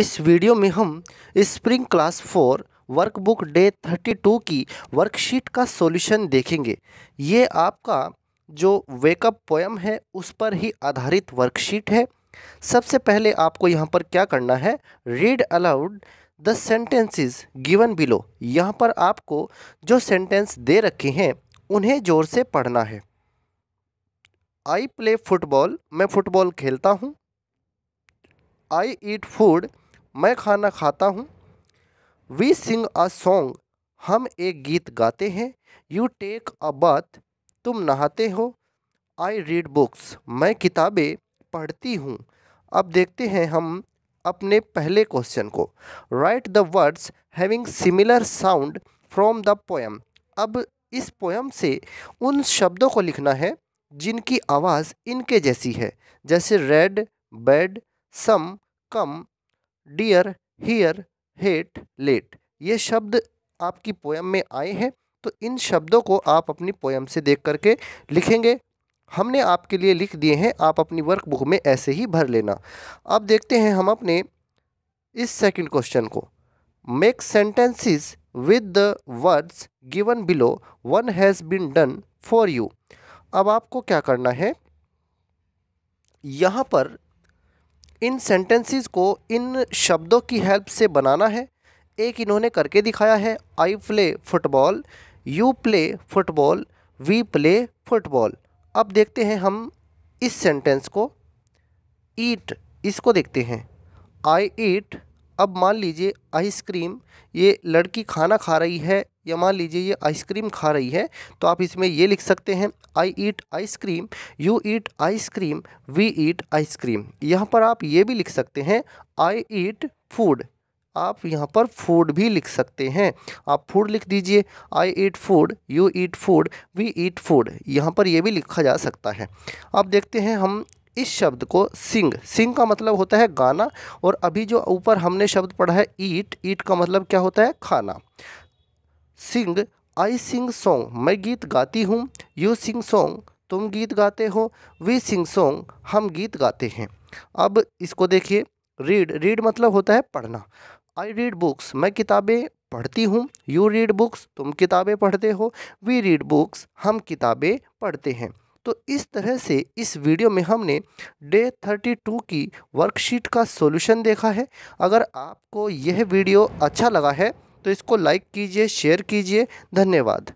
इस वीडियो में हम spring class four workbook day thirty two की वर्कशीट का सॉल्यूशन देखेंगे ये आपका जो वेकअप पोयम है उस पर ही आधारित वर्कशीट है सबसे पहले आपको यहाँ पर क्या करना है read aloud the sentences given below यहाँ पर आपको जो सेंटेंस दे रखे हैं उन्हें ज़ोर से पढ़ना है आई प्ले फुटबॉल मैं फुटबॉल खेलता हूँ आई ईट फूड मैं खाना खाता हूँ वी सिंग अ सॉन्ग हम एक गीत गाते हैं यू टेक अ बाथ तुम नहाते हो आई रीड बुक्स मैं किताबें पढ़ती हूँ अब देखते हैं हम अपने पहले क्वेश्चन को write the words having similar sound from the poem अब इस पोएम से उन शब्दों को लिखना है जिनकी आवाज़ इनके जैसी है जैसे red bed some come dear here hate late ये शब्द आपकी पोयम में आए हैं तो इन शब्दों को आप अपनी पोयम से देख करके लिखेंगे हमने आपके लिए लिख दिए हैं आप अपनी वर्क बुक में ऐसे ही भर लेना अब देखते हैं हम अपने इस सेकंड क्वेश्चन को make sentences with the words given below one has been done for you अब आपको क्या करना है यहाँ पर इन सेंटेंसेस को इन शब्दों की हेल्प से बनाना है एक इन्होंने करके दिखाया है I play football you play football we play football अब देखते हैं हम इस सेंटेंस को ईट इसको देखते हैं आई ईट अब मान लीजिए आइसक्रीम ये लड़की खाना खा रही है या मान लीजिए ये आइसक्रीम खा रही है तो आप इसमें ये लिख सकते हैं I eat ice cream you eat ice cream we eat ice cream यहाँ पर आप ये भी लिख सकते हैं आई ईट फूड आप यहाँ पर फूड भी लिख सकते हैं आप फूड लिख दीजिए I eat food you eat food we eat food यहाँ पर ये भी लिखा जा सकता है अब देखते हैं हम इस शब्द को सिंग सिंग का मतलब होता है गाना और अभी जो ऊपर हमने शब्द पढ़ा है ईट ईट का मतलब क्या होता है खाना सिंग आई सिंग सॉन्ग मैं गीत गाती हूँ यू सिंग सॉन्ग तुम गीत गाते हो वी सिंग सॉन्ग हम गीत गाते हैं अब इसको देखिए रीड रीड मतलब होता है पढ़ना आई रीड बुक्स मैं किताबें पढ़ती हूँ यू रीड बुक्स तुम किताबें पढ़ते हो वी रीड बुक्स हम किताबें पढ़ते हैं तो इस तरह से इस वीडियो में हमने डे थर्टी टू की वर्कशीट का सॉल्यूशन देखा है अगर आपको यह वीडियो अच्छा लगा है तो इसको लाइक कीजिए शेयर कीजिए धन्यवाद